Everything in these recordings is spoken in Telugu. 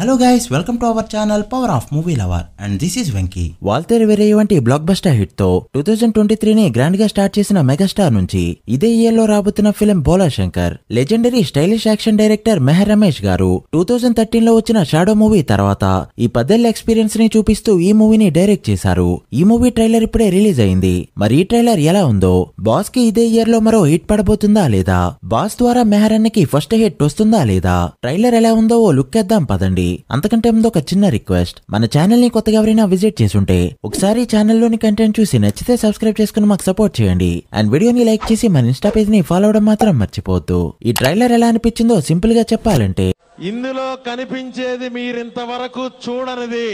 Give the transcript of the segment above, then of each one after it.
hello guys welcome to our channel power of movie lover and this is Venky Waltair Veerayya వంటి బ్లాక్ బస్టర్ హిట్ తో టూ థౌజండ్ ట్వంటీ త్రీని గ్రాండ్ గా స్టార్ట్ చేసిన మెగాస్టార్ నుంచి ఇదే ఇయర్ లో రాబోతున్న film Bhola Shankar legendary stylish action director Meher Ramesh garu two thousand thirteen లో వచ్చిన షాడో మూవీ తర్వాత ఈ పదేళ్ల ఎక్స్పీరియన్స్ ని చూపిస్తూ ఈ మూవీని డైరెక్ట్ చేశారు ఈ మూవీ ట్రైలర్ ఇప్పుడే రిలీజ్ అయింది మరి ఈ ట్రైలర్ ఎలా ఉందో బాస్ కి ఇదే ఇయర్ లో మరో హిట్ పడబోతుందా లేదా బాస్ ద్వారా మెహర్ అన్నకి ఫస్ట్ హిట్ వస్తుందా లేదా ట్రైలర్ ఎలా ఉందో ఓ లుక్ వేద్దాం పదండి అంతకంటే ముందు ఒక చిన్న రిక్వెస్ట్ మన ఛానల్ ని కొత్తగా ఎవరైనా విజిట్ ఉంటే ఒకసారి ఛానల్లోని కంటెంట్ చూసి నచ్చితే సబ్స్క్రైబ్ చేసుకుని మాకు సపోర్ట్ చేయండి అండ్ వీడియోని లైక్ చేసి మన ఇన్స్టా పేజ్ ని ఫాలో అవడం మాత్రం మర్చిపోవద్దు ఈ ట్రైలర్ ఎలా అనిపించిందో సింపుల్ గా చెప్పాలంటే ఇందులో కనిపించేది మీరింతవరకు చూడనిది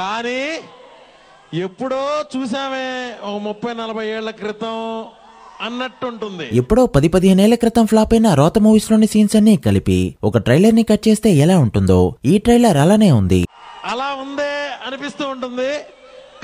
కానీ ఎప్పుడో చూసామే ఒక ముప్పై నలభై ఏళ్ల క్రితం అన్నట్టుంటుంది ఎప్పుడో పది పదిహేనేళ్ల క్రితం ఫ్లాప్ అయిన రోత మూవీస్ లోని సీన్స్ అన్ని కలిపి ఒక ట్రైలర్ ని కట్ చేస్తే ఎలా ఉంటుందో ఈ ట్రైలర్ అలానే ఉంది అలా ఉందే అనిపిస్తూ ఉంటుంది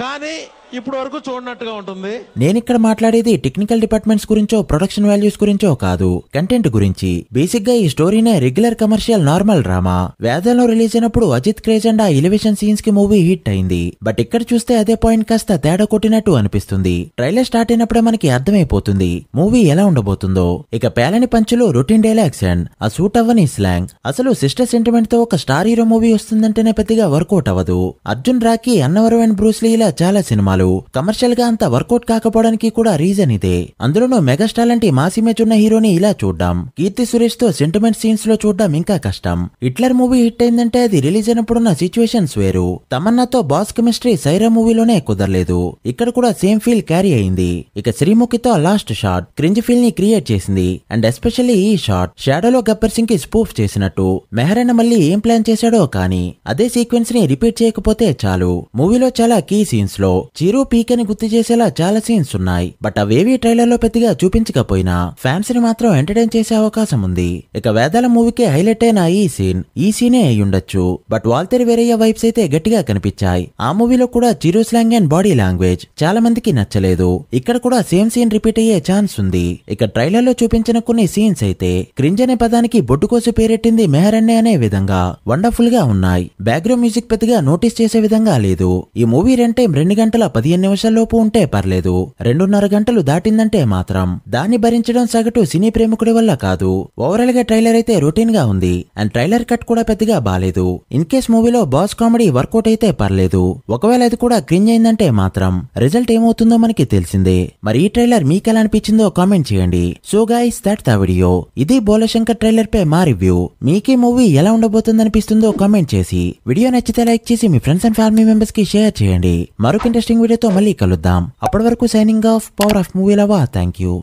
కానీ ఇప్పటి వరకు చూడనట్టుగా ఉంటుంది నేను ఇక్కడ మాట్లాడేది టెక్నికల్ డిపార్ట్మెంట్స్ గురించో ప్రొడక్షన్ వాల్యూస్ గురించో కాదు కంటెంట్ గురించి బేసిక్ గా ఈ స్టోరీనే రెగ్యులర్ కమర్షియల్ నార్మల్ డ్రామా వేదంలో రిలీజ్ అయినప్పుడు అజిత్ క్రేజ్ అండ్ ఆ ఎలివేషన్ సీన్స్ కి మూవీ హిట్ అయింది బట్ ఇక్కడ చూస్తే అదే పాయింట్ కాస్త తేడా కొట్టినట్టు అనిపిస్తుంది ట్రైలర్ స్టార్ట్ అయినప్పుడే మనకి అర్థమైపోతుంది మూవీ ఎలా ఉండబోతుందో ఇక పేలని పంచులు రొటీన్ డైలాగ్స్ అండ్ ఆ సూట్ అవ్వని స్లాంగ్ అసలు సిస్టర్ సెంటిమెంట్ తో ఒక స్టార్ హీరో మూవీ వస్తుందంటేనే పెద్దగా వర్కౌట్ అవ్వదు అర్జున్ రాకీ అన్నవరం అండ్ బ్రూస్లీ ఇలా చాలా సినిమా సినిమాలు కమర్షియల్ గా అంత వర్కౌట్ కాకపోవడానికి కూడా రీజన్ ఇదే అందులోనూ మెగాస్టార్ లాంటి మాస్ ఇమేజ్ ఉన్న హీరోని ఇలా చూడ్డాం కీర్తి సురేష్ తో సెంటిమెంట్ సీన్స్ లో చూడడం ఇంకా కష్టం హిట్లర్ మూవీ హిట్ అయిందంటే అది రిలీజ్ అయినప్పుడున్న సిచ్యువేషన్స్ వేరు తమన్నాతో బాస్ కెమిస్ట్రీ సైరా మూవీలోనే కుదరలేదు ఇక్కడ కూడా సేమ్ ఫీల్ క్యారీ అయింది ఇక శ్రీముఖితో లాస్ట్ షాట్ క్రింజ్ ఫీల్ ని క్రియేట్ చేసింది అండ్ ఎస్పెషల్లీ ఈ షాట్ షాడోలో గబ్బర్ సింగ్ కి స్పూఫ్ చేసినట్టు మెహరన్ మళ్ళీ ఏం ప్లాన్ చేశాడో కానీ అదే సీక్వెన్స్ ని రిపీట్ చేయకపోతే చాలు మూవీలో చాలా కీ సీన్స్ లో హీరో పీక్ అని గుర్తు చేసేలా చాలా సీన్స్ ఉన్నాయి బట్ అవేవి ట్రైలర్ లో పెద్దగా చూపించకపోయినా ఫ్యాన్స్ ని మాత్రం ఎంటర్టైన్ చేసే అవకాశం ఉంది ఇక వేదాల మూవీకే హైలైట్ అయిన ఈ సీన్ ఈ సీనే అయ్యుండొచ్చు బట్ వాల్తేరి వేరయ్య వైబ్స్ అయితే గట్టిగా కనిపించాయి ఆ మూవీలో కూడా zero slang and body language చాలా మందికి నచ్చలేదు ఇక్కడ కూడా సేమ్ సీన్ రిపీట్ అయ్యే ఛాన్స్ ఉంది ఇక ట్రైలర్ లో చూపించిన కొన్ని సీన్స్ అయితే క్రింజ్ అనే పదానికి బొట్టుకోసి పేరెట్టింది మెహరన్నే అనే విధంగా వండర్ఫుల్ గా ఉన్నాయి బ్యాక్గ్రౌండ్ మ్యూజిక్ పెద్దగా నోటీస్ చేసే విధంగా లేదు ఈ మూవీ రెండు టైం రెండు గంటల పదిహేను నిమిషాల్లోపు ఉంటే పర్లేదు రెండున్నర గంటలు దాటిందంటే మాత్రం దాన్ని భరించడం సగటు సినీ ప్రేమికుడి వల్ల కాదు ఓవరాల్ గా ట్రైలర్ అయితే రొటీన్ గా ఉంది అండ్ ట్రైలర్ కట్ కూడా పెద్దగా బాలేదు ఇన్ కేస్ మూవీలో బాస్ కామెడీ వర్కౌట్ అయితే పర్లేదు ఒకవేళ అది కూడా క్రింజ్ అయిందంటే మాత్రం రిజల్ట్ ఏమవుతుందో మనకి తెలిసిందే మరి ఈ ట్రైలర్ మీకు ఎలా అనిపించిందో కామెంట్ చేయండి so guys that the video ఇది బోలశంకర్ ట్రైలర్ పై మా రివ్యూ మీకే మూవీ ఎలా ఉండబోతుంది అనిపిస్తుందో కామెంట్ చేసి వీడియో నచ్చితే లైక్ చేసి మీ ఫ్రెండ్స్ అండ్ ఫ్యామిలీ మెంబర్స్ కి షేర్ చేయండి మరొక ఇంట్రెస్టింగ్ వీడియోతో మళ్ళీ కలుద్దాం అప్పటి వరకు signing off power of movie lover thank you